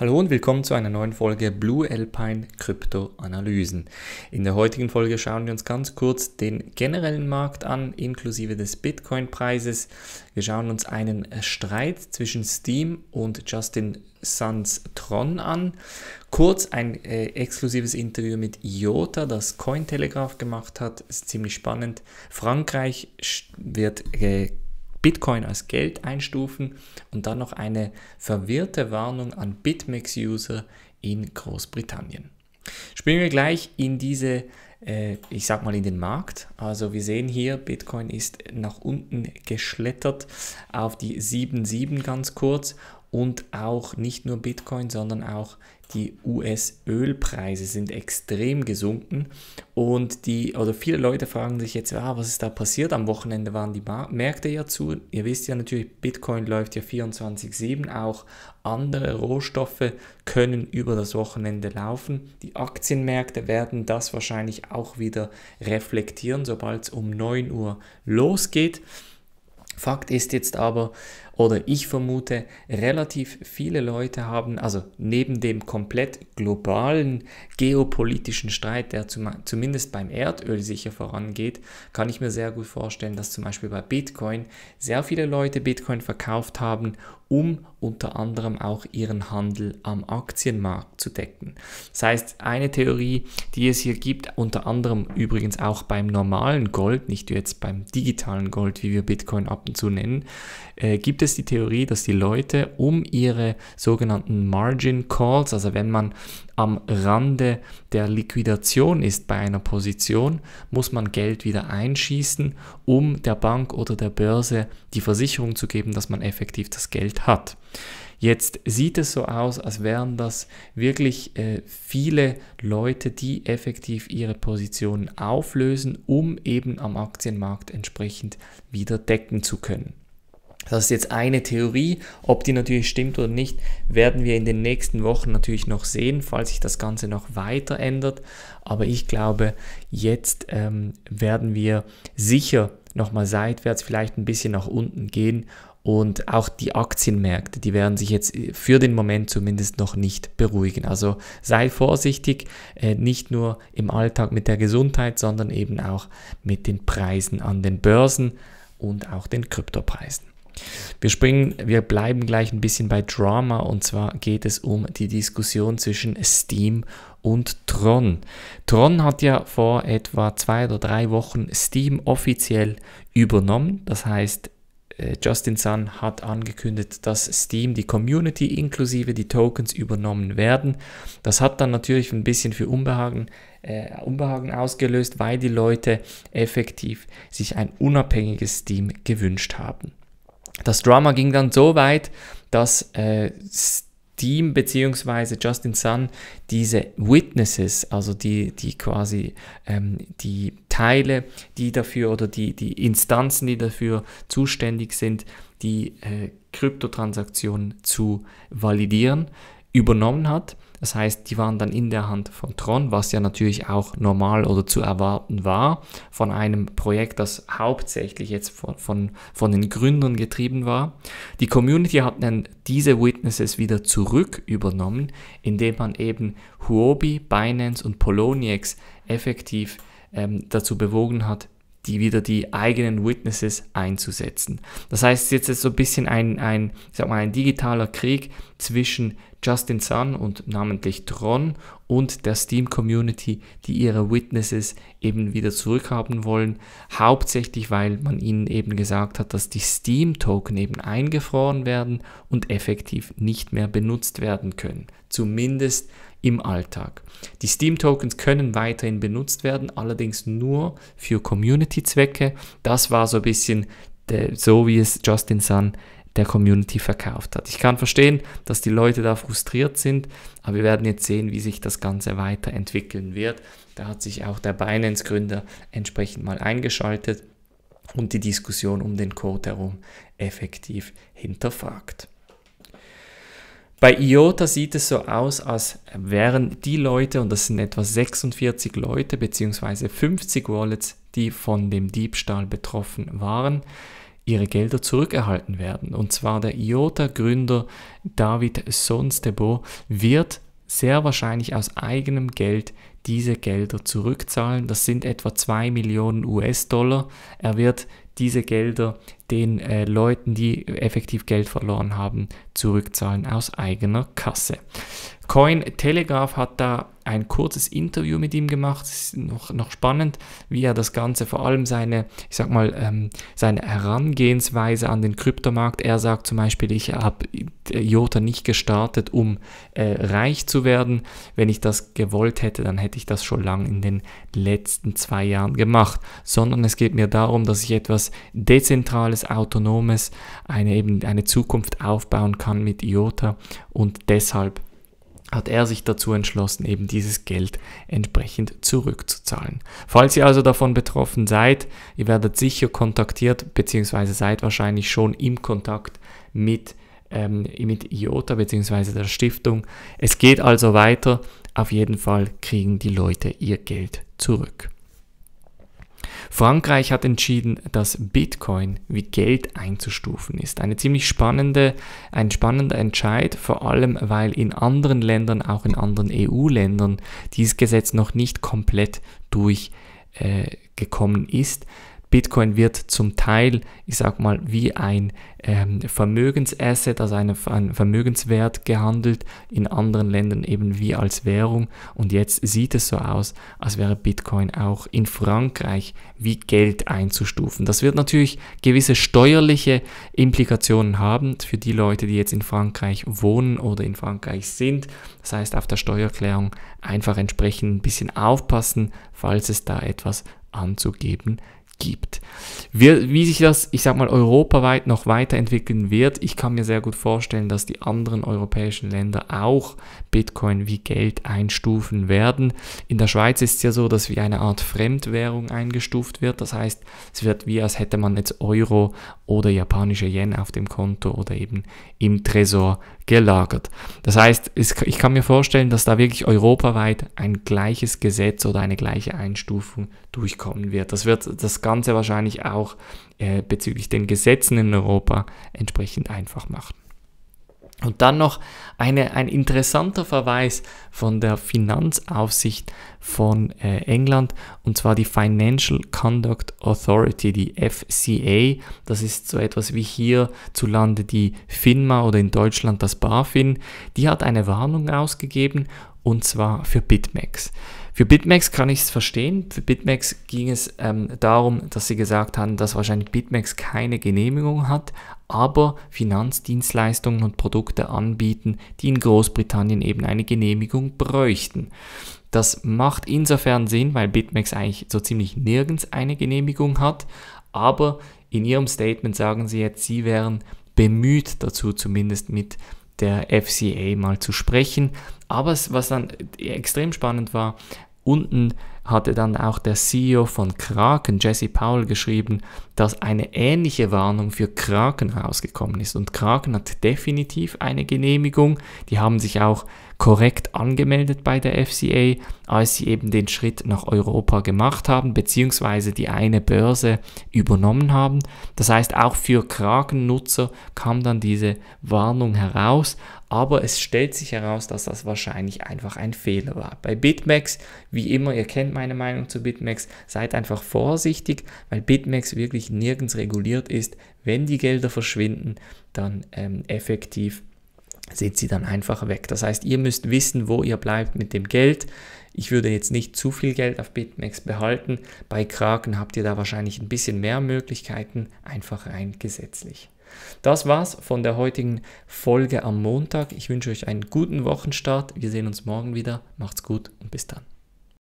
Hallo und willkommen zu einer neuen Folge Blue Alpine Analysen. In der heutigen Folge schauen wir uns ganz kurz den generellen Markt an, inklusive des Bitcoin-Preises. Wir schauen uns einen Streit zwischen Steam und Justin Suns Tron an. Kurz ein äh, exklusives Interview mit IOTA, das Cointelegraph gemacht hat. Ist ziemlich spannend. Frankreich wird äh, Bitcoin als Geld einstufen und dann noch eine verwirrte Warnung an BitMEX-User in Großbritannien. Springen wir gleich in diese, äh, ich sag mal in den Markt. Also wir sehen hier, Bitcoin ist nach unten geschlettert auf die 7,7 ganz kurz und auch nicht nur Bitcoin, sondern auch die US-Ölpreise sind extrem gesunken und die oder viele Leute fragen sich jetzt, ah, was ist da passiert? Am Wochenende waren die Märkte ja zu. Ihr wisst ja natürlich, Bitcoin läuft ja 24/7, auch andere Rohstoffe können über das Wochenende laufen. Die Aktienmärkte werden das wahrscheinlich auch wieder reflektieren, sobald es um 9 Uhr losgeht. Fakt ist jetzt aber, oder ich vermute, relativ viele Leute haben, also neben dem komplett globalen geopolitischen Streit, der zum, zumindest beim Erdöl sicher vorangeht, kann ich mir sehr gut vorstellen, dass zum Beispiel bei Bitcoin sehr viele Leute Bitcoin verkauft haben, um unter anderem auch ihren Handel am Aktienmarkt zu decken. Das heißt, eine Theorie, die es hier gibt, unter anderem übrigens auch beim normalen Gold, nicht jetzt beim digitalen Gold, wie wir Bitcoin ab und zu nennen, äh, gibt es es die Theorie, dass die Leute um ihre sogenannten Margin Calls, also wenn man am Rande der Liquidation ist bei einer Position, muss man Geld wieder einschießen, um der Bank oder der Börse die Versicherung zu geben, dass man effektiv das Geld hat. Jetzt sieht es so aus, als wären das wirklich äh, viele Leute, die effektiv ihre Positionen auflösen, um eben am Aktienmarkt entsprechend wieder decken zu können. Das ist jetzt eine Theorie. Ob die natürlich stimmt oder nicht, werden wir in den nächsten Wochen natürlich noch sehen, falls sich das Ganze noch weiter ändert. Aber ich glaube, jetzt ähm, werden wir sicher nochmal seitwärts vielleicht ein bisschen nach unten gehen. Und auch die Aktienmärkte, die werden sich jetzt äh, für den Moment zumindest noch nicht beruhigen. Also sei vorsichtig, äh, nicht nur im Alltag mit der Gesundheit, sondern eben auch mit den Preisen an den Börsen und auch den Kryptopreisen. Wir springen, wir bleiben gleich ein bisschen bei Drama und zwar geht es um die Diskussion zwischen Steam und Tron. Tron hat ja vor etwa zwei oder drei Wochen Steam offiziell übernommen. Das heißt, äh, Justin Sun hat angekündigt, dass Steam die Community inklusive die Tokens übernommen werden. Das hat dann natürlich ein bisschen für Unbehagen, äh, Unbehagen ausgelöst, weil die Leute effektiv sich ein unabhängiges Steam gewünscht haben. Das Drama ging dann so weit, dass äh, Steam bzw. Justin Sun diese Witnesses, also die, die quasi ähm, die Teile, die dafür oder die, die Instanzen, die dafür zuständig sind, die äh, Kryptotransaktionen zu validieren, übernommen hat. Das heißt, die waren dann in der Hand von Tron, was ja natürlich auch normal oder zu erwarten war, von einem Projekt, das hauptsächlich jetzt von, von, von den Gründern getrieben war. Die Community hat dann diese Witnesses wieder zurück übernommen, indem man eben Huobi, Binance und Poloniex effektiv ähm, dazu bewogen hat, die wieder die eigenen Witnesses einzusetzen. Das heißt, jetzt ist so ein bisschen ein, ein, ich sag mal, ein digitaler Krieg zwischen Justin Sun und namentlich Tron und der Steam Community, die ihre Witnesses eben wieder zurückhaben wollen. Hauptsächlich, weil man ihnen eben gesagt hat, dass die Steam Token eben eingefroren werden und effektiv nicht mehr benutzt werden können. Zumindest im Alltag. Die Steam Tokens können weiterhin benutzt werden, allerdings nur für Community-Zwecke. Das war so ein bisschen der, so, wie es Justin Sun der Community verkauft hat. Ich kann verstehen, dass die Leute da frustriert sind, aber wir werden jetzt sehen, wie sich das Ganze weiterentwickeln wird. Da hat sich auch der Binance-Gründer entsprechend mal eingeschaltet und die Diskussion um den Code herum effektiv hinterfragt. Bei IOTA sieht es so aus, als wären die Leute, und das sind etwa 46 Leute bzw. 50 Wallets, die von dem Diebstahl betroffen waren, ihre Gelder zurückerhalten werden. Und zwar der IOTA-Gründer David Sonstebo wird sehr wahrscheinlich aus eigenem Geld diese Gelder zurückzahlen. Das sind etwa 2 Millionen US-Dollar. Er wird diese Gelder den äh, Leuten, die effektiv Geld verloren haben, zurückzahlen aus eigener Kasse. Coin Telegraph hat da ein kurzes Interview mit ihm gemacht. Es ist noch, noch spannend, wie er das Ganze, vor allem seine, ich sag mal, ähm, seine Herangehensweise an den Kryptomarkt. Er sagt zum Beispiel, ich habe Jota nicht gestartet, um äh, reich zu werden. Wenn ich das gewollt hätte, dann hätte ich das schon lange in den letzten zwei Jahren gemacht. Sondern es geht mir darum, dass ich etwas Dezentrales selbstständiges, autonomes, eine, eben eine Zukunft aufbauen kann mit IOTA und deshalb hat er sich dazu entschlossen, eben dieses Geld entsprechend zurückzuzahlen. Falls ihr also davon betroffen seid, ihr werdet sicher kontaktiert, beziehungsweise seid wahrscheinlich schon im Kontakt mit, ähm, mit IOTA beziehungsweise der Stiftung. Es geht also weiter. Auf jeden Fall kriegen die Leute ihr Geld zurück. Frankreich hat entschieden, dass Bitcoin wie Geld einzustufen ist. Eine ziemlich spannende, ein spannender Entscheid, vor allem weil in anderen Ländern, auch in anderen EU-Ländern, dieses Gesetz noch nicht komplett durchgekommen äh, ist. Bitcoin wird zum Teil, ich sag mal, wie ein ähm, Vermögensasset, also ein, ein Vermögenswert gehandelt, in anderen Ländern eben wie als Währung. Und jetzt sieht es so aus, als wäre Bitcoin auch in Frankreich wie Geld einzustufen. Das wird natürlich gewisse steuerliche Implikationen haben für die Leute, die jetzt in Frankreich wohnen oder in Frankreich sind. Das heißt, auf der Steuererklärung einfach entsprechend ein bisschen aufpassen, falls es da etwas anzugeben gibt gibt. Wie, wie sich das, ich sag mal, europaweit noch weiterentwickeln wird, ich kann mir sehr gut vorstellen, dass die anderen europäischen Länder auch Bitcoin wie Geld einstufen werden. In der Schweiz ist es ja so, dass wie eine Art Fremdwährung eingestuft wird. Das heißt, es wird wie als hätte man jetzt Euro oder japanische Yen auf dem Konto oder eben im Tresor gelagert. Das heißt, ich kann mir vorstellen, dass da wirklich europaweit ein gleiches Gesetz oder eine gleiche Einstufung durchkommen wird. Das wird das Ganze wahrscheinlich auch äh, bezüglich den Gesetzen in Europa entsprechend einfach machen. Und dann noch eine, ein interessanter Verweis von der Finanzaufsicht von äh, England, und zwar die Financial Conduct Authority, die FCA. Das ist so etwas wie hierzulande die FINMA oder in Deutschland das BaFin. Die hat eine Warnung ausgegeben und zwar für BitMEX. Für BitMEX kann ich es verstehen. Für BitMEX ging es ähm, darum, dass sie gesagt haben, dass wahrscheinlich BitMEX keine Genehmigung hat, aber Finanzdienstleistungen und Produkte anbieten, die in Großbritannien eben eine Genehmigung bräuchten. Das macht insofern Sinn, weil BitMEX eigentlich so ziemlich nirgends eine Genehmigung hat, aber in ihrem Statement sagen sie jetzt, sie wären bemüht dazu, zumindest mit der FCA mal zu sprechen. Aber was dann äh, extrem spannend war, unten hatte dann auch der CEO von Kraken, Jesse Powell, geschrieben, dass eine ähnliche Warnung für Kraken rausgekommen ist. Und Kraken hat definitiv eine Genehmigung. Die haben sich auch korrekt angemeldet bei der FCA, als sie eben den Schritt nach Europa gemacht haben, beziehungsweise die eine Börse übernommen haben. Das heißt, auch für Kraken-Nutzer kam dann diese Warnung heraus, aber es stellt sich heraus, dass das wahrscheinlich einfach ein Fehler war. Bei BitMEX, wie immer, ihr kennt meine Meinung zu BitMEX. Seid einfach vorsichtig, weil BitMEX wirklich nirgends reguliert ist. Wenn die Gelder verschwinden, dann ähm, effektiv seht sie dann einfach weg. Das heißt, ihr müsst wissen, wo ihr bleibt mit dem Geld. Ich würde jetzt nicht zu viel Geld auf BitMEX behalten. Bei Kraken habt ihr da wahrscheinlich ein bisschen mehr Möglichkeiten, einfach rein gesetzlich. Das war's von der heutigen Folge am Montag. Ich wünsche euch einen guten Wochenstart. Wir sehen uns morgen wieder. Macht's gut und bis dann.